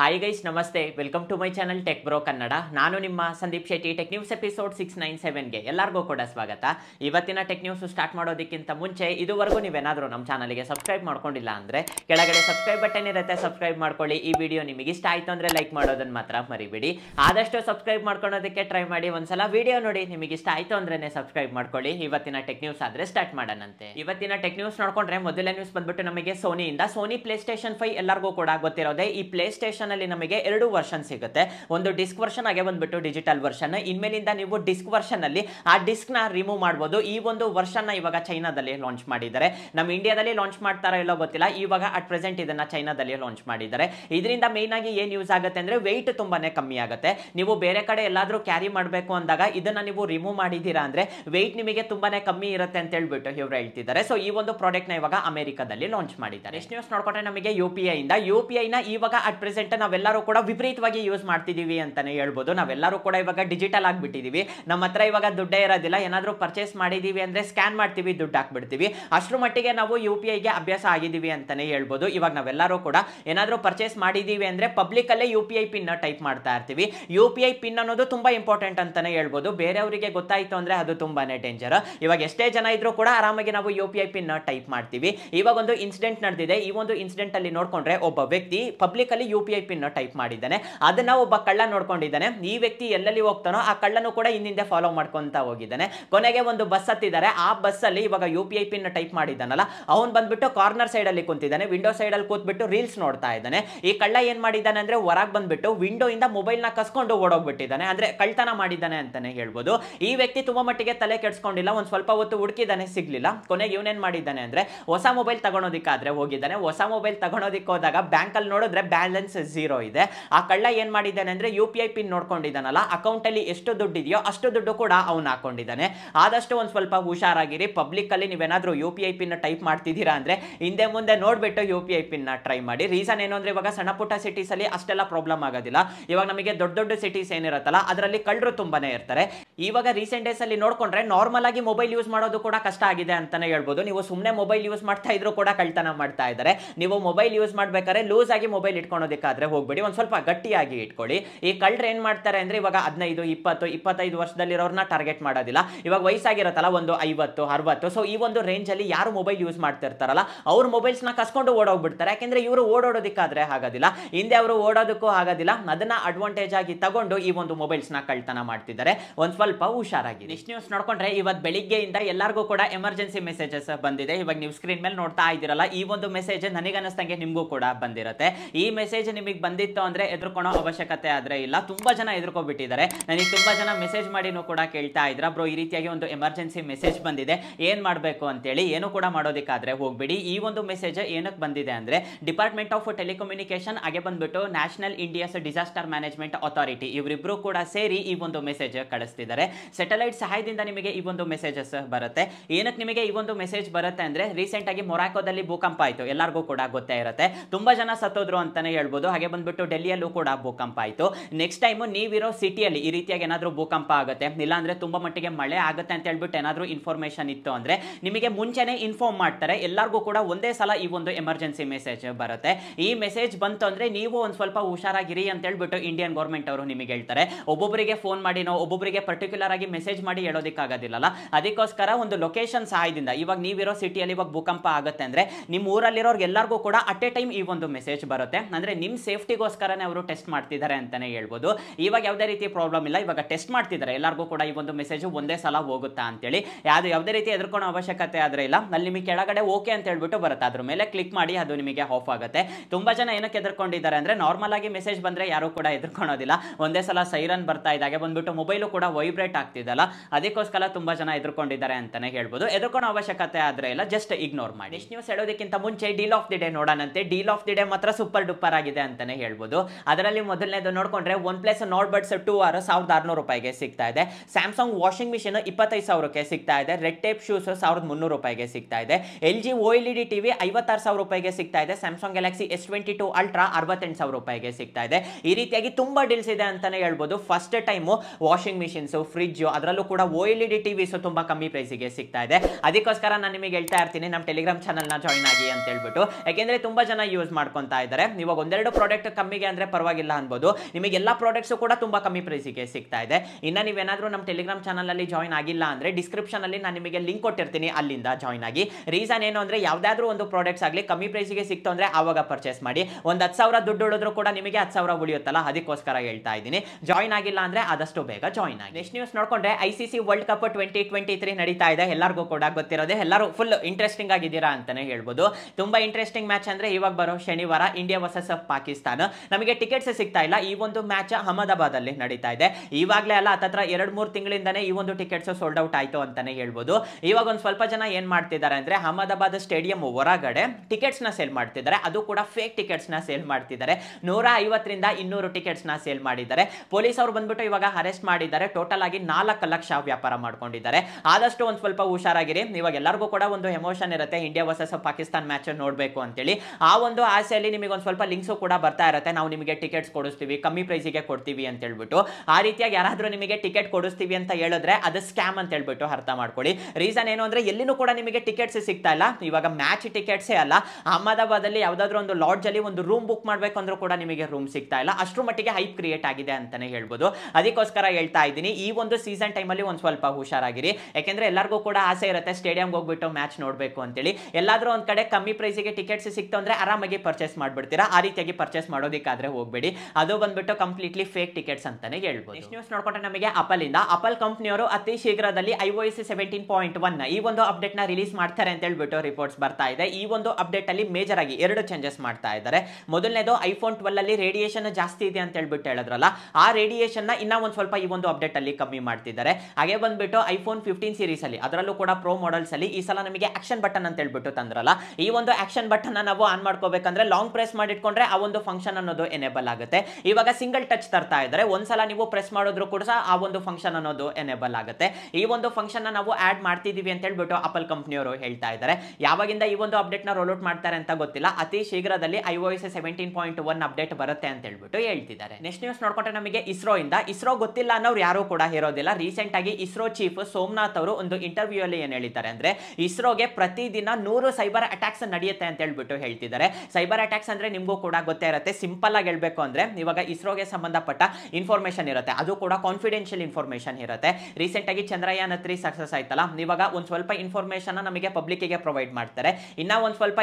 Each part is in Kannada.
ಹಾಯ್ ಗೈಸ್ ನಮಸ್ತೆ welcome to my channel tech bro Kannada ನಾನು ನಿಮ್ಮ Sandeep Shetty tech news episode six nine ಸೆವೆನ್ಗೆ ಎಲ್ಲರಿಗೂ ಕೂಡ ಸ್ವಾಗತ ಇವತ್ತಿನ ಟೆಕ್ ನ್ಯೂಸ್ ಸ್ಟಾರ್ಟ್ ಮಾಡೋದಕ್ಕಿಂತ ಮುಂಚೆ ಇದುವರೆಗೂ ನೀವೇನಾದರೂ ನಮ್ಮ ಚಾನಲ್ಗೆ ಸಬ್ಸ್ಕ್ರೈಬ್ ಮಾಡ್ಕೊಂಡಿಲ್ಲ ಅಂದರೆ ಕೆಳಗಡೆ ಸಬ್ಸ್ಕ್ರೈಬ್ ಬಟನ್ ಇರುತ್ತೆ ಸಬ್ಸ್ಕ್ರೈಬ್ ಮಾಡ್ಕೊಳ್ಳಿ ಈ ವಿಡಿಯೋ ನಿಮಗೆ ಇಷ್ಟ ಆಯಿತು ಅಂದರೆ ಲೈಕ್ ಮಾಡೋದನ್ನು ಮಾತ್ರ ಮರಿಬೇಡಿ ಆದಷ್ಟು ಸಬ್ಸ್ಕ್ರೈಬ್ ಮಾಡ್ಕೊಳ್ಳೋದಕ್ಕೆ ಟ್ರೈ ಮಾಡಿ ಒಂದ್ಸಲ ವಿಡಿಯೋ ನೋಡಿ ನಿಮಗೆ ಇಷ್ಟ ಆಯಿತು ಅಂದ್ರೆ ಸಬ್ಸ್ಕ್ರೈಬ್ ಮಾಡ್ಕೊಳ್ಳಿ ಇವತ್ತಿನ ಟೆಕ್ ನ್ಯೂಸ್ ಆದರೆ ಸ್ಟಾರ್ಟ್ ಮಾಡೋಣಂತೆ ಇವತ್ತಿನ ಟೆಕ್ ನ್ಯೂಸ್ ನೋಡ್ಕೊಂಡ್ರೆ ಮೊದಲೇ ನ್ಯೂಸ್ ಬಂದ್ಬಿಟ್ಟು ನಮಗೆ ಸೋನಿಯಿಂದ ಸೋನಿ ಪ್ಲೇ ಸ್ಟೇಷನ್ ಫೈವ್ ಎಲ್ಲರಿಗೂ ಕೂಡ ಗೊತ್ತಿರೋದೇ ಈ ಪ್ಲೇ ವರ್ಷನಲ್ಲಿ ನಮಗೆ ಎರಡು ವರ್ಷನ್ ಸಿಗುತ್ತೆ ಒಂದು ಡಿಸ್ಕ್ ವರ್ಷನ್ ಆಗಿ ಬಂದ್ಬಿಟ್ಟು ಡಿಜಿಟಲ್ ವರ್ಷನ್ ಇನ್ಮೇಲಿಂದ ನೀವು ಡಿಸ್ಕ್ ಅಲ್ಲಿ ಆ ನ ರಿಮೂವ್ ಮಾಡ್ಬೋದು ಈ ಒಂದು ವರ್ಷನ್ನ ಇವಾಗ ಚೈನಾದಲ್ಲಿ ಲಾಂಚ್ ಮಾಡಿದ್ದಾರೆ ನಮ್ಮ ಇಂಡಿಯಾದಲ್ಲಿ ಲಾಂಚ್ ಮಾಡ್ತಾರೋ ಇಲ್ಲೋ ಗೊತ್ತಿಲ್ಲ ಇವಾಗ ಅಟ್ ಪ್ರೆಸೆಂಟ್ ಇದನ್ನ ಚೈನಾದಲ್ಲಿ ಲಾಂಚ್ ಮಾಡಿದ್ದಾರೆ ಇದರಿಂದ ಮೇನ್ ಆಗಿ ಏನು ಯೂಸ್ ಆಗುತ್ತೆ ಅಂದ್ರೆ ವೆಯ್ಟ್ ತುಂಬಾನೇ ಕಮ್ಮಿ ಆಗುತ್ತೆ ನೀವು ಬೇರೆ ಕಡೆ ಎಲ್ಲಾದ್ರೂ ಕ್ಯಾರಿ ಮಾಡಬೇಕು ಅಂದಾಗ ಇದನ್ನ ನೀವು ರಿಮೂವ್ ಮಾಡಿದ್ದೀರಾ ಅಂದ್ರೆ ವೆಯ್ಟ್ ನಿಮಗೆ ತುಂಬಾನೇ ಕಮ್ಮಿ ಇರುತ್ತೆ ಅಂತ ಹೇಳ್ಬಿಟ್ಟು ಇವರು ಹೇಳ್ತಿದ್ದಾರೆ ಸೊ ಈ ಒಂದು ಪ್ರಾಡಕ್ಟ್ ನ ಇವಾಗ ಅಮೆರಿಕಾದಲ್ಲಿ ಲಾಂಚ್ ಮಾಡಿದ್ದಾರೆ ನೆಕ್ಸ್ಟ್ ನ್ಯೂಸ್ ನೋಡ್ಕೊಂಡ್ರೆ ನಮಗೆ ಯು ಪಿ ಐ ಇಂದ ಯು ಪಿ ಐನ ಇವಾಗ ಅಟ್ ಪ್ರೆಸೆಂಟ್ ನಾವೆಲ್ಲರೂ ಕೂಡ ವಿಪರೀತವಾಗಿ ಯೂಸ್ ಮಾಡ್ತಿದ್ದೀವಿ ಅಂತಲೇ ಹೇಳ್ಬೋದು ನಾವೆಲ್ಲರೂ ಕೂಡ ಇವಾಗ ಡಿಜಿಟಲ್ ಆಗಿಬಿಟ್ಟಿದ್ದೀವಿ ನಮ್ಮ ಹತ್ರ ಇವಾಗ ದುಡ್ಡೇ ಇರೋದಿಲ್ಲ ಏನಾದರೂ ಪರ್ಚೇಸ್ ಮಾಡಿದ್ದೀವಿ ಅಂದರೆ ಸ್ಕ್ಯಾನ್ ಮಾಡ್ತೀವಿ ದುಡ್ಡು ಹಾಕ್ಬಿಡ್ತೀವಿ ಅಷ್ಟರ ಮಟ್ಟಿಗೆ ನಾವು ಯು ಪಿ ಐಗೆ ಅಭ್ಯಾಸ ಆಗಿದ್ದೀವಿ ಅಂತಲೇ ಹೇಳ್ಬೋದು ಇವಾಗ ನಾವೆಲ್ಲರೂ ಕೂಡ ಏನಾದರೂ ಪರ್ಚೇಸ್ ಮಾಡಿದ್ದೀವಿ ಅಂದರೆ ಪಬ್ಲಿಕಲ್ಲೇ ಯು ಪಿ ಐ ಪಿನ್ನ ಟೈಪ್ ಮಾಡ್ತಾ ಇರ್ತೀವಿ ಯು ಪಿ ಐ ಪಿನ್ ಅನ್ನೋದು ತುಂಬ ಇಂಪಾರ್ಟೆಂಟ್ ಅಂತಲೇ ಹೇಳ್ಬೋದು ಬೇರೆಯವರಿಗೆ ಗೊತ್ತಾಯಿತು ಅಂದರೆ ಅದು ತುಂಬಾ ಡೇಂಜರ್ ಇವಾಗ ಎಷ್ಟೇ ಜನ ಇದ್ರು ಕೂಡ ಆರಾಮಾಗಿ ನಾವು ಯು ಪಿ ಐ ಪಿನ್ನ ಟೈಪ್ ಮಾಡ್ತೀವಿ ಇವಾಗ ಒಂದು ಇನ್ಸಿಡೆಂಟ್ ನಡೆದಿದೆ ಈ ಒಂದು ಇನ್ಸಿಡೆಂಟ್ ಅಲ್ಲಿ ನೋಡ್ಕೊಂಡ್ರೆ ಒಬ್ಬ ವ್ಯಕ್ತಿ ಪಬ್ಲಿಕಲ್ಲಿ U P I pin type ಮಾಡಿದ್ದಾನೆ ಅದನ್ನ ಒಬ್ಬ ಕಳ್ಳ ನೋಡ್ಕೊಂಡಿದ್ದಾನೆ ಈ ವ್ಯಕ್ತಿ ಎಲ್ಲೆಲ್ಲಿ ಹೋಗ್ತಾನೋ ಆ ಕಳ್ಳನು ಕೂಡ ಹಿಂದೆ ಫಾಲೋ ಮಾಡ್ಕೊಂತ ಹೋಗಿದ್ದಾನೆ ಕೊನೆಗೆ ಒಂದು ಬಸ್ ಹತ್ತಿದ್ದಾರೆ ಆ ಬಸ್ ಅಲ್ಲಿ ಇವಾಗ U P I pin type ಮಾಡಿದ್ದಾನಲ್ಲ ಅವನು ಬಂದ್ಬಿಟ್ಟು ಕಾರ್ನರ್ ಸೈಡ್ ಅಲ್ಲಿ ಕುಂತಿದ್ದಾನೆ ವಿಂಡೋ ಸೈಡ್ ಅಲ್ಲಿ ಕೂತ್ಬಿಟ್ಟು ರೀಲ್ಸ್ ನೋಡ್ತಾ ಇದ್ದಾನೆ ಈ ಕಳ್ಳ ಏನ್ ಮಾಡಿದ್ದಾನೆ ಅಂದ್ರೆ ಹೊರಗ್ ಬಂದ್ಬಿಟ್ಟು ವಿಂಡೋ ಇಂದ ಮೊಬೈಲ್ ನ ಕಸ್ಕೊಂಡು ಓಡೋಗ್ಬಿಟ್ಟಿದ್ದಾನೆ ಅಂದ್ರೆ ಕಳ್ತನ ಮಾಡಿದ್ದಾನೆ ಅಂತಾನೆ ಹೇಳ್ಬೋದು ಈ ವ್ಯಕ್ತಿ ತುಂಬಾ ಮಟ್ಟಿಗೆ ತಲೆ ಕೆಡ್ಸ್ಕೊಂಡಿಲ್ಲ ಒಂದ್ ಸ್ವಲ್ಪ ಹೊತ್ತು ಹುಡುಕಿದಾನೆ ಸಿಗ್ಲಿಲ್ಲ ಕೊನೆಗೆ ಏನ್ ಮಾಡಿದ್ದಾನೆ ಅಂದ್ರೆ ಹೊಸ ಮೊಬೈಲ್ ತಗೊಳೋದಿಕ್ಕಾದ್ರೆ ಹೋಗಿದ್ದಾನೆ ಹೊಸ ಮೊಬೈಲ್ ತಗೊಳೋದಿಕ್ಕೆ ಹೋದಾಗ ಬ್ಯಾಂಕ್ ಅಲ್ಲಿ ನೋಡಿದ್ರೆ ಬ್ಯಾಲೆನ್ಸ್ ಝೀರೋ ಇದೆ ಆ ಕಳ್ಳ ಏನು ಮಾಡಿದ್ದಾನೆ ಅಂದರೆ ಯು ಪಿ ಐ ಪಿನ್ ನೋಡ್ಕೊಂಡಿದ್ದಾನಲ್ಲ ಅಕೌಂಟಲ್ಲಿ ಎಷ್ಟು ದುಡ್ಡು ಇದೆಯೋ ಅಷ್ಟು ದುಡ್ಡು ಕೂಡ ಅವನು ಹಾಕೊಂಡಿದ್ದಾನೆ ಆದಷ್ಟು ಒಂದು ಸ್ವಲ್ಪ ಹುಷಾರಾಗಿರಿ ಪಬ್ಲಿಕ್ಕಲ್ಲಿ ನೀವೇನಾದರೂ U P I pin type ಮಾಡ್ತಿದ್ದೀರಾ ಅಂದರೆ ಹಿಂದೆ ಮುಂದೆ ನೋಡಿಬಿಟ್ಟು ಯು ಪಿ ಐ ಪಿನ್ನ ಟ್ರೈ ಮಾಡಿ ರೀಸನ್ ಏನು ಅಂದರೆ ಇವಾಗ ಸಣ್ಣ ಪುಟ್ಟ ಸಿಟೀಸಲ್ಲಿ ಅಷ್ಟೆಲ್ಲ ಪ್ರಾಬ್ಲಮ್ ಆಗೋದಿಲ್ಲ ಇವಾಗ ನಮಗೆ ದೊಡ್ಡ ದೊಡ್ಡ ಸಿಟೀಸ್ ಏನಿರುತ್ತಲ್ಲ ಅದರಲ್ಲಿ ಕಳ್ಳರು ತುಂಬಾನೇ ಇರ್ತಾರೆ ಇವಾಗ ರೀಸೆಂಟ್ ಡೇಸ್ ಅಲ್ಲಿ ನೋಡ್ಕೊಂಡ್ರೆ ನಾರ್ಮಲ್ ಆಗಿ ಮೊಬೈಲ್ ಯೂಸ್ ಮಾಡೋದು ಕೂಡ ಕಷ್ಟ ಆಗಿದೆ ಅಂತಾನೆ ಹೇಳ್ಬೋದು ನೀವು ಸುಮ್ಮನೆ ಮೊಬೈಲ್ ಯೂಸ್ ಮಾಡ್ತಾ ಇದ್ರು ಕೂಡ ಕಳ್ತನ ಮಾಡ್ತಾ ಇದ್ದಾರೆ ನೀವು ಮೊಬೈಲ್ ಯೂಸ್ ಮಾಡ್ಬೇಕಾದ್ರೆ ಲೂಸ್ ಆಗಿ ಮೊಬೈಲ್ ಇಟ್ಕೊಳೋದಕ್ಕಾದ್ರೆ ಕಡೆ ಹೋಗ್ಬೇಡಿ ಒಂದು ಸ್ವಲ್ಪ ಗಟ್ಟಿಯಾಗಿ ಇಟ್ಕೊಳ್ಳಿ ಈ ಕಳ್ಳರು ಏನು ಮಾಡ್ತಾರೆ ಅಂದರೆ ಇವಾಗ ಹದಿನೈದು ಇಪ್ಪತ್ತು ಇಪ್ಪತ್ತೈದು ವರ್ಷದಲ್ಲಿರೋರನ್ನ ಟಾರ್ಗೆಟ್ ಮಾಡೋದಿಲ್ಲ ಇವಾಗ ವಯಸ್ಸಾಗಿರತ್ತಲ್ಲ ಒಂದು ಐವತ್ತು ಅರವತ್ತು ಸೊ ಈ ಒಂದು ರೇಂಜಲ್ಲಿ ಯಾರು ಮೊಬೈಲ್ ಯೂಸ್ ಮಾಡ್ತಿರ್ತಾರಲ್ಲ ಅವ್ರ ಮೊಬೈಲ್ಸ್ನ ಕಸ್ಕೊಂಡು ಓಡೋಗ್ಬಿಡ್ತಾರೆ ಯಾಕೆಂದರೆ ಇವರು ಓಡೋದಕ್ಕಾದರೆ ಆಗೋದಿಲ್ಲ ಹಿಂದೆ ಅವರು ಓಡೋದಕ್ಕೂ ಆಗೋದಿಲ್ಲ ಅದನ್ನು ಅಡ್ವಾಂಟೇಜ್ ಆಗಿ ತಗೊಂಡು ಈ ಒಂದು ಮೊಬೈಲ್ಸ್ನ ಕಳ್ತನ ಮಾಡ್ತಿದ್ದಾರೆ ಒಂದು ಸ್ವಲ್ಪ ಹುಷಾರಾಗಿ ನೆಕ್ಸ್ಟ್ ನ್ಯೂಸ್ ನೋಡ್ಕೊಂಡ್ರೆ ಇವತ್ತು ಬೆಳಿಗ್ಗೆಯಿಂದ ಎಲ್ಲರಿಗೂ ಕೂಡ ಎಮರ್ಜೆನ್ಸಿ ಮೆಸೇಜಸ್ ಬಂದಿದೆ ಇವಾಗ ನೀವು ಸ್ಕ್ರೀನ್ ಮೇಲೆ ನೋಡ್ತಾ ಇದ್ದೀರಲ್ಲ ಈ ಒಂದು ಮೆಸೇಜ್ ನನಗೆ ನಿಮಗೂ ಕೂಡ ಬಂದಿರುತ್ತೆ ಈ ಮೆಸೇಜ್ ನಿಮ್ಗೆ ನಿಮಗೆ ಬಂದಿತ್ತು ಅಂದರೆ ಎದುರ್ಕೊಳೋ ಅವಶ್ಯಕತೆ ಆದರೆ ಇಲ್ಲ ತುಂಬ ಜನ ಎದುರ್ಕೊಬಿಟ್ಟಿದ್ದಾರೆ ನನಗೆ ತುಂಬ ಜನ ಮೆಸೇಜ್ ಮಾಡಿನೂ ಕೂಡ ಕೇಳ್ತಾ ಇದ್ರ ಬ್ರೋ ಈ ರೀತಿಯಾಗಿ ಒಂದು ಎಮರ್ಜೆನ್ಸಿ ಮೆಸೇಜ್ ಬಂದಿದೆ ಏನು ಮಾಡಬೇಕು ಅಂತೇಳಿ ಏನು ಕೂಡ ಮಾಡೋದಕ್ಕಾದರೆ ಹೋಗ್ಬಿಡಿ ಈ ಒಂದು ಮೆಸೇಜ್ ಏನಕ್ಕೆ ಬಂದಿದೆ ಅಂದರೆ ಡಿಪಾರ್ಟ್ಮೆಂಟ್ ಆಫ್ ಟೆಲಿಕಮ್ಯುನಿಕೇಷನ್ ಹಾಗೆ ಬಂದ್ಬಿಟ್ಟು national India's disaster management authority ಇವರಿಬ್ಬರು ಕೂಡ ಸೇರಿ ಈ ಒಂದು ಮೆಸೇಜ್ ಕಳಿಸ್ತಿದ್ದಾರೆ ಸೆಟಲೈಟ್ ಸಹಾಯದಿಂದ ನಿಮಗೆ ಈ ಒಂದು ಮೆಸೇಜಸ್ ಬರುತ್ತೆ ಏನಕ್ಕೆ ನಿಮಗೆ ಈ ಒಂದು ಮೆಸೇಜ್ ಬರುತ್ತೆ ಅಂದರೆ ರೀಸೆಂಟಾಗಿ ಮೊರಾಕೋದಲ್ಲಿ ಭೂಕಂಪ ಆಯಿತು ಎಲ್ಲರಿಗೂ ಕೂಡ ಗೊತ್ತೇ ಇರುತ್ತೆ ತುಂಬ ಜನ ಸತ್ತೋದ್ರು ಅಂತಲೇ ಹೇಳ್ಬೋದು ಹಾಗೆ ಬಂದ್ಬಿಟ್ಟು ಡೆಲ್ಲಿಯಲ್ಲೂ ಕೂಡ ಭೂಕಂಪ ಆಯಿತು ನೆಕ್ಸ್ಟ್ ಟೈಮು ನೀವಿರೋ ಸಿಟಿಯಲ್ಲಿ ಈ ರೀತಿಯಾಗಿ ಏನಾದರೂ ಭೂಕಂಪ ಆಗುತ್ತೆ ಇಲ್ಲಾಂದರೆ ತುಂಬ ಮಟ್ಟಿಗೆ ಮಳೆ ಆಗುತ್ತೆ ಅಂತ ಹೇಳ್ಬಿಟ್ಟು ಏನಾದರೂ ಇನ್ಫಾರ್ಮೇಷನ್ ಇತ್ತು ಅಂದರೆ ನಿಮಗೆ ಮುಂಚೆನೇ ಇನ್ಫಾರ್ಮ್ ಮಾಡ್ತಾರೆ ಎಲ್ಲರಿಗೂ ಕೂಡ ಒಂದೇ ಸಲ ಈ ಒಂದು ಎಮರ್ಜೆನ್ಸಿ ಮೆಸೇಜ್ ಬರುತ್ತೆ ಈ ಮೆಸೇಜ್ ಬಂತು ಅಂದರೆ ನೀವು ಒಂದು ಸ್ವಲ್ಪ ಹುಷಾರಾಗಿರಿ ಅಂತ ಹೇಳ್ಬಿಟ್ಟು ಇಂಡಿಯನ್ ಗೌರ್ಮೆಂಟ್ ಅವರು ನಿಮಗೆ ಹೇಳ್ತಾರೆ ಒಬ್ಬೊಬ್ಬರಿಗೆ ಫೋನ್ ಮಾಡಿ ನಾವು ಒಬ್ಬೊಬ್ಬರಿಗೆ ಪರ್ಟಿಕ್ಯುಲರ್ ಆಗಿ ಮೆಸೇಜ್ ಮಾಡಿ ಹೇಳೋದಕ್ಕಾಗೋದಿಲ್ಲಲ್ಲ ಅದಕ್ಕೋಸ್ಕರ ಒಂದು ಲೊಕೇಶನ್ ಸಹಾಯದಿಂದ ಇವಾಗ ನೀವಿರೋ ಸಿಟಿಯಲ್ಲಿ ಇವಾಗ ಭೂಕಂಪ ಆಗುತ್ತೆ ಅಂದರೆ ನಿಮ್ಮ ಊರಲ್ಲಿರೋರ್ಗೆ ಎಲ್ಲರಿಗೂ ಕೂಡ ಅಟ್ ಎ ಟೈಮ್ ಈ ಒಂದು ಮೆಸೇಜ್ ಬರುತ್ತೆ ಅಂದರೆ ನಿಮ್ಮ ಸೇಫ್ಟಿಗೋಸ್ಕರನೇ ಅವರು ಟೆಸ್ಟ್ ಮಾಡ್ತಿದ್ದಾರೆ ಅಂತಲೇ ಹೇಳ್ಬೋದು ಇವಾಗ ಯಾವುದೇ ರೀತಿ ಪ್ರಾಬ್ಲಮ್ ಇಲ್ಲ ಇವಾಗ ಟೆಸ್ಟ್ ಮಾಡ್ತಿದ್ದಾರೆ ಎಲ್ಲರಿಗೂ ಕೂಡ ಈ ಒಂದು ಮೆಸೇಜು ಒಂದೇ ಸಲ ಹೋಗುತ್ತಾ ಅಂತೇಳಿ ಯಾವುದು ಯಾವುದೇ ರೀತಿ ಎದುರ್ಕೊಳ್ಳೋ ಅವಶ್ಯಕತೆ ಆದರೆ ಇಲ್ಲ ಅಲ್ಲಿ ನಿಮಗೆ ಕೆಳಗಡೆ ಓಕೆ ಅಂತ ಹೇಳ್ಬಿಟ್ಟು ಬರುತ್ತೆ ಅದ್ರ ಮೇಲೆ ಕ್ಲಿಕ್ ಮಾಡಿ ಅದು ನಿಮಗೆ ಆಫ್ ಆಗುತ್ತೆ ತುಂಬ ಜನ ಏನಕ್ಕೆ ಎದುರ್ಕೊಂಡಿದ್ದಾರೆ ಅಂದರೆ ನಾರ್ಮಲ್ ಆಗಿ ಮೆಸೇಜ್ ಬಂದರೆ ಯಾರೂ ಕೂಡ ಎದುರ್ಕೊಳೋದಿಲ್ಲ ಒಂದೇ ಸಲ ಸೈರನ್ ಬರ್ತಾ ಇದ್ದಾಗೆ ಬಂದ್ಬಿಟ್ಟು ಮೊಬೈಲು ಕೂಡ ವೈಬ್ರೇಟ್ ಆಗ್ತಿದಲ್ಲ ಅದಕ್ಕೋಸ್ಕರ ತುಂಬ ಜನ ಎದುರ್ಕೊಂಡಿದ್ದಾರೆ ಅಂತಲೇ ಹೇಳ್ಬೋದು ಎದುರ್ಕೊಳ್ಳೋ ಅವಶ್ಯಕತೆ ಆದರೆ ಇಲ್ಲ ಜಸ್ಟ್ ಇಗ್ನೋರ್ ಮಾಡಿ ನೀವು ಹೇಳೋದಕ್ಕಿಂತ ಮುಂಚೆ ಡೀಲ್ ಆಫ್ ದಿ ಡೇ ನೋಡೋಣಂತೆ ಡೀಲ್ ಆಫ್ ದಿ ಡೇ ಮಾತ್ರ ಸೂಪರ್ ಡೂಪರ್ ಆಗಿದೆ ಅಂತ ಅಂತಾನೆ ಹೇಳ್ಬೋದು ಅದರಲ್ಲಿ ಮೊದಲನೇದು ನೋಡ್ಕೊಂಡ್ರೆ OnePlus Nord buds two R ಸಾವಿರದ ಆರುನೂರು ರೂಪಾಯಿಗೆ ಸಿಗ್ತಾ ಇದೆ ಸ್ಯಾಮ್ಸಂಗ್ ವಾಷಿಂಗ್ ಮಿಷಿನ್ ಇಪ್ಪತ್ತೈದು ಸಾವಿರಕ್ಕೆ ಸಿಗ್ತಾ ಇದೆ ರೆಡ್ ಟೇಪ್ ಶೂಸ್ ಸಾವಿರದ ಮುನ್ನೂರು ರೂಪಾಯಿಗೆ ಸಿಗ್ತಾ ಇದೆ L G O L E D TV ಐವತ್ತಾರು ಸಾವಿರ ರೂಪಾಯಿಗೆ ಸಿಗ್ತಾ ಇದೆ Samsung Galaxy S twenty two ultra ಅರವತ್ತೆಂಟು ಸಾವಿರ ರೂಪಾಯಿಗೆ ಸಿಗ್ತಾ ಇದೆ ಈ ರೀತಿಯಾಗಿ ತುಂಬಾ ಡೀಲ್ಸ್ ಇದೆ ಅಂತಾನೆ ಹೇಳ್ಬೋದು first time washing machines fridge ಅದರಲ್ಲೂ ಕೂಡ O L E D TVs ತುಂಬ ಕಮ್ಮಿ ಪ್ರೈಸಿಗೆ ಸಿಗ್ತಾ ಇದೆ ಅದಕ್ಕೋಸ್ಕರ ನಾನು ನಿಮಗೆ ಹೇಳ್ತಾ ಇರ್ತೀನಿ ನಮ್ಮ ಟೆಲಿಗ್ರಾಮ್ ಚಾನಲ್ನ ಜಾಯ್ನ್ ಆಗಿ ಅಂತ ಹೇಳ್ಬಿಟ್ಟು ಯಾಕೆಂದರೆ ತುಂಬಾ ಜನ ಯೂಸ್ ಮಾಡ್ಕೊತಾ ಇದ್ದಾರೆ ಇವಾಗ ಒಂದೆರಡು ಪ್ರಾಡಕ್ಟ್ ಕಮ್ಮಿಗೆ ಅಂದ್ರೆ ಪರವಾಗಿಲ್ಲ ಅನ್ಬೋದು ನಿಮಗೆಲ್ಲ ಪ್ರಾಡಕ್ಟ್ಸ್ ಕೂಡ ತುಂಬಾ ಕಮ್ಮಿ ಪ್ರೈಸಿಗೆ ಸಿಗ್ತಾ ಇದೆ ಇನ್ನು ನೀವೇನಾದರೂ ನಮ್ಮ ಟೆಲಿಗ್ರಾಮ್ ಅಲ್ಲಿ ಜಾಯಿನ್ ಆಗಿಲ್ಲ ಅಂದ್ರೆ ಡಿಸ್ಕ್ರಿಪ್ಷನ್ ಅಲ್ಲಿ ನಾನು ನಿಮಗೆ ಲಿಂಕ್ ಕೊಟ್ಟಿರ್ತೀನಿ ಅಲ್ಲಿಂದ ಜಾಯಿನ್ ಆಗಿ ರೀಸನ್ ಏನು ಅಂದ್ರೆ ಯಾವುದಾದ್ರೂ ಒಂದು ಪ್ರಾಡಕ್ಟ್ಸ್ ಆಗಲಿ ಕಮ್ಮಿ ಪ್ರೈಸಿಗೆ ಸಿಕ್ತು ಅಂದ್ರೆ ಆವಾಗ ಪರ್ಚೇಸ್ ಮಾಡಿ ಒಂದು ಹತ್ತು ಸಾವಿರ ದುಡ್ಡು ಉಳಿದ್ರು ಕೂಡ ನಿಮಗೆ ಹತ್ತು ಸಾವಿರ ಉಳಿಯುತ್ತಲ್ಲ ಅದಕ್ಕೋಸ್ಕರ ಹೇಳ್ತಾ ಇದ್ದೀನಿ ಜಾಯಿನ್ ಆಗಿಲ್ಲ ಅಂದ್ರೆ ಆದಷ್ಟು ಬೇಗ ಜಾಯಿನ್ ಆಗಿ ನೆಕ್ಸ್ಟ್ ನ್ಯೂಸ್ ನೋಡ್ಕೊಂಡ್ರೆ I C C world cup twenty twenty three ನಡೀತಾ ಇದೆ ಎಲ್ಲರಿಗೂ ಕೂಡ ಗೊತ್ತಿರೋದೆ ಎಲ್ಲರೂ ಫುಲ್ ಇಂಟ್ರೆಸ್ಟಿಂಗ್ ಆಗಿದ್ದೀರಾ ಅಂತಾನೆ ಹೇಳ್ಬೋದು ತುಂಬಾ ಇಂಟ್ರೆಸ್ಟಿಂಗ್ ಮ್ಯಾಚ್ ಅಂದ್ರೆ ಇವಾಗ ಬರೋ ಶನಿವಾರ ಇಂಡಿಯಾ ವರ್ಸಸ್ ಪಾಕಿಸ್ತಾನ ಪಾಕಿಸ್ತಾನ ನಮಗೆ ಟಿಕೆಟ್ಸ್ ಸಿಗ್ತಾ ಇಲ್ಲ ಈ ಒಂದು ಮ್ಯಾಚ್ ಅಹಮದಾಬಾದ್ ಅಲ್ಲಿ ನಡೀತಾ ಇದೆ ಇವಾಗಲೇ ಅಲ್ಲ ಹತ್ತತ್ರ ಎರಡು ಮೂರು ತಿಂಗಳಿಂದಾನೆ ಈ ಒಂದು ಟಿಕೆಟ್ಸ್ ಸೋಲ್ಡ್ ಔಟ್ ಆಯ್ತು ಅಂತಾನೆ ಹೇಳ್ಬೋದು ಇವಾಗ ಒಂದು ಸ್ವಲ್ಪ ಜನ ಏನ್ ಮಾಡ್ತಿದ್ದಾರೆ ಅಂದ್ರೆ ಅಹಮದಾಬಾದ್ ಸ್ಟೇಡಿಯಂ ಹೊರಗಡೆ ಟಿಕೆಟ್ಸ್ ನ ಸೇಲ್ ಮಾಡ್ತಿದ್ದಾರೆ ಅದು ಕೂಡ ಫೇಕ್ ಟಿಕೆಟ್ಸ್ ನ ಸೇಲ್ ಮಾಡ್ತಿದ್ದಾರೆ ನೂರ ಐವತ್ತರಿಂದ ಇನ್ನೂರು ನ ಸೇಲ್ ಮಾಡಿದ್ದಾರೆ ಪೊಲೀಸ್ ಅವರು ಬಂದ್ಬಿಟ್ಟು ಇವಾಗ ಅರೆಸ್ಟ್ ಮಾಡಿದ್ದಾರೆ ಟೋಟಲ್ ಆಗಿ ನಾಲ್ಕು ಲಕ್ಷ ವ್ಯಾಪಾರ ಮಾಡ್ಕೊಂಡಿದ್ದಾರೆ ಆದಷ್ಟು ಒಂದ್ ಸ್ವಲ್ಪ ಹುಷಾರಾಗಿರಿ ಇವಾಗ ಎಲ್ಲರಿಗೂ ಕೂಡ ಒಂದು ಎಮೋಷನ್ ಇರುತ್ತೆ ಇಂಡಿಯಾ ವರ್ಸಸ್ ಪಾಕಿಸ್ತಾನ ಮ್ಯಾಚ್ ನೋಡಬೇಕು ಅಂತೇಳಿ ಆ ಒಂದು ಆಸೆಯಲ್ಲಿ ನಿಮಗೆ ಒಂದು ಸ್ವಲ್ಪ ಲಿಂಕ್ಸ್ ಕೂಡ ಬರ್ತಾ ಇರುತ್ತೆ ನಾವು ನಿಮಗೆ ಟಿಕೆಟ್ಸ್ ಕೊಡಿಸ್ತೀವಿ ಕಮ್ಮಿ ಪ್ರೈಸಿಗೆ ಕೊಡ್ತೀವಿ ಅಂತ ಹೇಳ್ಬಿಟ್ಟು ಆ ರೀತಿಯಾಗಿ ಯಾರಾದರೂ ನಿಮಗೆ ಟಿಕೆಟ್ ಕೊಡಿಸ್ತೀವಿ ಅಂತ ಹೇಳಿದ್ರೆ ಅದು ಸ್ಕ್ಯಾಮ್ ಅಂತ ಹೇಳ್ಬಿಟ್ಟು ಅರ್ಥ ಮಾಡ್ಕೊಳ್ಳಿ ರೀಸನ್ ಏನು ಅಂದರೆ ಎಲ್ಲಿನೂ ಕೂಡ ನಿಮಗೆ ಟಿಕೆಟ್ಸ್ ಸಿಗ್ತಾ ಇಲ್ಲ ಇವಾಗ ಮ್ಯಾಚ್ ಟಿಕೆಟ್ಸೇ ಅಲ್ಲ ಅಹಮದಾಬಾದಲ್ಲಿ ಯಾವುದಾದ್ರೂ ಒಂದು ಲಾಡ್ಜಲ್ಲಿ ಒಂದು ರೂಮ್ ಬುಕ್ ಮಾಡಬೇಕಂದ್ರೂ ಕೂಡ ನಿಮಗೆ ರೂಮ್ ಸಿಗ್ತಾ ಇಲ್ಲ ಅಷ್ಟು ಮಟ್ಟಿಗೆ ಹೈಪ್ ಕ್ರಿಯೇಟ್ ಆಗಿದೆ ಅಂತಲೇ ಹೇಳ್ಬೋದು ಅದಕ್ಕೋಸ್ಕರ ಹೇಳ್ತಾ ಇದ್ದೀನಿ ಈ ಒಂದು ಸೀಸನ್ ಟೈಮಲ್ಲಿ ಒಂದು ಸ್ವಲ್ಪ ಹುಷಾರಾಗಿರಿ ಯಾಕೆಂದರೆ ಎಲ್ಲರಿಗೂ ಕೂಡ ಆಸೆ ಇರುತ್ತೆ ಸ್ಟೇಡಿಯಂಗೆ ಹೋಗ್ಬಿಟ್ಟು ಮ್ಯಾಚ್ ನೋಡಬೇಕು ಅಂತೇಳಿ ಎಲ್ಲಾದರೂ ಒಂದು ಕಡೆ ಕಮ್ಮಿ ಪ್ರೈಸಿಗೆ ಟಿಕೆಟ್ಸ್ ಸಿಕ್ತು ಅಂದ್ರೆ ಆರಾಮಾಗಿ ಪರ್ಚೇಸ್ ಮಾಡಿಬಿಡ್ತೀರಾ ಆ ರೀತಿಯಾಗಿ ಪರ್ಚೇಸ್ ಪರ್ಚೇಸ್ ಮಾಡೋದಿಕ್ಕಾದ್ರೆ ಹೋಗಬೇಡಿ ಅದು ಬಂದ್ಬಿಟ್ಟು ಕಂಪ್ಲೀಟ್ಲಿ ಫೇಕ್ ಟಿಕೆಟ್ಸ್ ಅಂತಾನೆ ಹೇಳ್ಬೋದು ನೆಕ್ಸ್ಟ್ ನ್ಯೂಸ್ ನೋಡ್ಕೊಂಡ್ರೆ ನಮಗೆ ಅಪಲಿಂದ ಅಪಲ್ ಕಂಪ್ನಿಯವರು ಅತಿ ಶೀಘ್ರದಲ್ಲಿ I O seventeen point one ಈ ಒಂದು ನ ರಿಲೀಸ್ ಮಾಡ್ತಾರೆ ಅಂತ ಹೇಳ್ಬಿಟ್ಟು ರಿಪೋರ್ಟ್ಸ್ ಬರ್ತಾ ಇದೆ ಈ ಒಂದು ಅಪ್ಡೇಟ್ ಅಲ್ಲಿ ಮೇಜರ್ ಆಗಿ ಎರಡು ಚೇಂಜಸ್ ಮಾಡ್ತಾ ಇದ್ದಾರೆ ಮೊದಲನೇದು ಐಫೋನ್ ಟ್ವೆಲ್ ಅಲ್ಲಿ ರೇಡಿಯೇಷನ್ ಜಾಸ್ತಿ ಇದೆ ಅಂತ ಹೇಳ್ಬಿಟ್ಟು ಹೇಳಿದ್ರಲ್ಲ ಆ ರೇಡಿಯೇಷನ್ ನ ಇನ್ನ ಒಂದ್ ಸ್ವಲ್ಪ ಈ ಒಂದು ಅಪ್ಡೇಟ್ ಅಲ್ಲಿ ಕಮ್ಮಿ ಮಾಡ್ತಿದ್ದಾರೆ ಹಾಗೆ ಬಂದ್ಬಿಟ್ಟು ಐಫೋನ್ ಫಿಫ್ಟೀನ್ ಸೀರೀಸ್ ಅಲ್ಲಿ ಅದರಲ್ಲೂ ಕೂಡ ಪ್ರೋ ಮಾಡಲ್ಸ್ ಅಲ್ಲಿ ಈ ಸಲ ನಮಗೆ ಆಕ್ಷನ್ ಬಟನ್ ಅಂತ ಹೇಳ್ಬಿಟ್ಟು ತಂದ್ರಲ್ಲ ಈ ಒಂದು ಆಕ್ಷನ್ ಬಟನ್ ನಾವು ಆನ್ ಮಾಡ್ಕೋಬೇಕಂದ್ರೆ ಲಾಂಗ್ ಪ್ರೆಸ್ ಮಾಡಿಟ್ಕೊಂಡ್ರೆ ಆ ಒಂದು ಒಂದು ಫಂಕ್ಷನ್ ಅನ್ನೋದು ಎನೇಬಲ್ ಆಗುತ್ತೆ ಇವಾಗ ಸಿಂಗಲ್ ಟಚ್ ತರ್ತಾ ಇದ್ದಾರೆ ಒಂದ್ಸಲ ನೀವು ಪ್ರೆಸ್ ಮಾಡಿದ್ರು ಕೂಡ ಆ ಒಂದು ಫಂಕ್ಷನ್ ಅನ್ನೋದು ಎನೇಬಲ್ ಆಗುತ್ತೆ ಈ ಒಂದು ಫಂಕ್ಷನ್ ನಾವು ಆಡ್ ಮಾಡ್ತಿದೀವಿ ಅಂತ ಹೇಳ್ಬಿಟ್ಟು ಅಪಲ್ ಕಂಪ್ನಿಯವರು ಹೇಳ್ತಾ ಇದ್ದಾರೆ ಯಾವಾಗಿಂದ ಈ ಒಂದು ಅಪ್ಡೇಟ್ ನ ರೋಲ್ಔಟ್ ಮಾಡ್ತಾರೆ ಅಂತ ಗೊತ್ತಿಲ್ಲ ಅತಿ ಶೀಘ್ರದಲ್ಲಿ I O S seventeen point one update ಬರುತ್ತೆ ಅಂತ ಹೇಳ್ಬಿಟ್ಟು ಹೇಳ್ತಿದ್ದಾರೆ ನೆಕ್ಸ್ಟ್ ನ್ಯೂಸ್ ನೋಡ್ಕೊಂಡ್ರೆ ನಮಗೆ ಇಸ್ರೋ ಇಂದ ಇಸ್ರೋ ಗೊತ್ತಿಲ್ಲ ಅನ್ನೋರು ಯಾರು ಕೂಡ ಇರೋದಿಲ್ಲ ರೀಸೆಂಟ್ ಆಗಿ ಇಸ್ರೋ ಚೀಫ್ ಸೋಮನಾಥ್ ಅವರು ಒಂದು ಇಂಟರ್ವ್ಯೂ ಅಲ್ಲಿ ಏನ್ ಹೇಳಿದ್ದಾರೆ ಅಂದ್ರೆ ಇಸ್ರೋಗೆ ಪ್ರತಿದಿನ ನೂರು ಸೈಬರ್ ಅಟ್ಯಾಕ್ಸ್ ನಡೆಯುತ್ತೆ ಅಂತ ಹೇಳ್ಬಿಟ್ಟು ಹೇಳ್ತಿದ್ದಾರೆ ಸೈಬರ್ ಅಟ್ಯಾಕ್ಸ್ ಅಂದ್ರೆ ನಿಮಗೂ ಕೂಡ ಗೊತ್ತೇ ಮಾಡ್ತಾ ಸಿಂಪಲ್ ಆಗಿ ಹೇಳಬೇಕು ಅಂದ್ರೆ ಇವಾಗ ಇಸ್ರೋಗೆ ಸಂಬಂಧಪಟ್ಟ ಇನ್ಫಾರ್ಮೇಷನ್ ಇರುತ್ತೆ ಅದು ಕೂಡ ಕಾನ್ಫಿಡೆನ್ಷಿಯಲ್ ಇನ್ಫಾರ್ಮೇಷನ್ ಇರುತ್ತೆ ರೀಸೆಂಟಾಗಿ ಚಂದ್ರಯಾನ ತ್ರೀ ಸಕ್ಸಸ್ ಆಯ್ತಲ್ಲ ಇವಾಗ ಒಂದು ಸ್ವಲ್ಪ ಇನ್ಫಾರ್ಮೇಷನ್ನ ನಮಗೆ ಗೆ ಪ್ರೊವೈಡ್ ಮಾಡ್ತಾರೆ ಇನ್ನ ಒಂದ್ ಸ್ವಲ್ಪ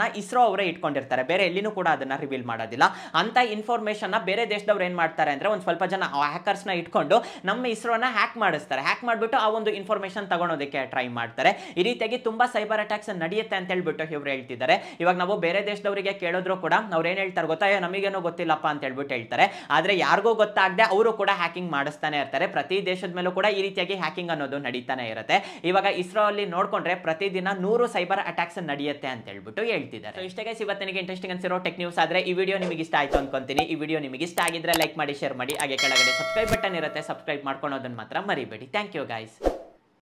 ನ ಇಸ್ರೋ ಅವರೇ ಇಟ್ಕೊಂಡಿರ್ತಾರೆ ಬೇರೆ ಎಲ್ಲಿನೂ ಕೂಡ ಅದನ್ನ ರಿವೀಲ್ ಮಾಡೋದಿಲ್ಲ ಅಂತ ಇನ್ಫಾರ್ಮೇಷನ್ನ ಬೇರೆ ದೇಶದವ್ರು ಏನು ಮಾಡ್ತಾರೆ ಅಂದ್ರೆ ಒಂದ್ ಸ್ವಲ್ಪ ಜನ ನ ಇಟ್ಕೊಂಡು ನಮ್ಮ ಇಸ್ರೋನ ಹ್ಯಾಕ್ ಮಾಡಿಸ್ತಾರೆ ಹ್ಯಾಕ್ ಮಾಡಿಬಿಟ್ಟು ಆ ಒಂದು ಇನ್ಫಾರ್ಮೇಷನ್ ತಗೊಳೋದಕ್ಕೆ ಟ್ರೈ ಮಾಡ್ತಾರೆ ಈ ರೀತಿಯಾಗಿ ತುಂಬಾ ಸೈಬರ್ ಅಟ್ಯಾಕ್ಸ್ ನಡೆಯುತ್ತೆ ಅಂತ ಹೇಳ್ಬಿಟ್ಟು ಇವ್ರು ಹೇಳ್ತಿದ್ದಾರೆ ಇವಾಗ ನಾವು ಬೇರೆ ದೇಶದವರಿಗೆ ಕೇಳಿದ್ರು ಕೂಡ ಅವ್ರು ಏನು ಹೇಳ್ತಾರೆ ಗೊತ್ತಾಯೋ ನಮಗೇನೋ ಗೊತ್ತಿಲ್ಲಪ್ಪ ಅಂತ ಹೇಳ್ಬಿಟ್ಟು ಹೇಳ್ತಾರೆ ಆದರೆ ಯಾರಿಗೂ ಗೊತ್ತಾಗದೆ ಅವರು ಕೂಡ ಹ್ಯಾಕಿಂಗ್ ಮಾಡಿಸ್ತಾನೆ ಇರ್ತಾರೆ ಪ್ರತಿ ದೇಶದ ಮೇಲೂ ಕೂಡ ಈ ರೀತಿಯಾಗಿ ಹ್ಯಾಕಿಂಗ್ ಅನ್ನೋದು ನಡೀತಾನೆ ಇರುತ್ತೆ ಇವಾಗ ಇಸ್ರೋ ಅಲ್ಲಿ ನೋಡ್ಕೊಂಡ್ರೆ ಪ್ರತಿದಿನ ನೂರು ಸೈಬರ್ ಅಟ್ಯಾಕ್ಸ್ ನಡೆಯುತ್ತೆ ಅಂತ ಹೇಳ್ಬಿಟ್ಟು ಹೇಳ್ತಿದ್ದಾರೆ ಇಷ್ಟೇ ಇವತ್ತಿನ ಇಂಟ್ರೆಸ್ಟಿಂಗ್ ಅನ್ಸಿರೋ ಟೆಕ್ ನ್ಯೂಸ್ ಆದರೆ ಈ ವಿಡಿಯೋ ನಿಮಗೆ ಇಷ್ಟ ಆಯಿತು ಅಂದ್ಕೊಂತೀನಿ ಈ ವಿಡಿಯೋ ನಿಮಗೆ ಇಷ್ಟ ಆಗಿದ್ರೆ ಲೈಕ್ ಮಾಡಿ ಶೇರ್ ಮಾಡಿ ಹಾಗೆ ಕೆಳಗಡೆ ಸಬ್ಸ್ಕ್ರೈಬ್ ಬಟನ್ ಇರುತ್ತೆ ಸಬ್ಸ್ಕ್ರೈಬ್ ಮಾಡ್ಕೊಳೋದನ್ನ ಮಾತ್ರ ಮರಿಬೇಡಿ ಥ್ಯಾಂಕ್ ಯು ಗೈಸ್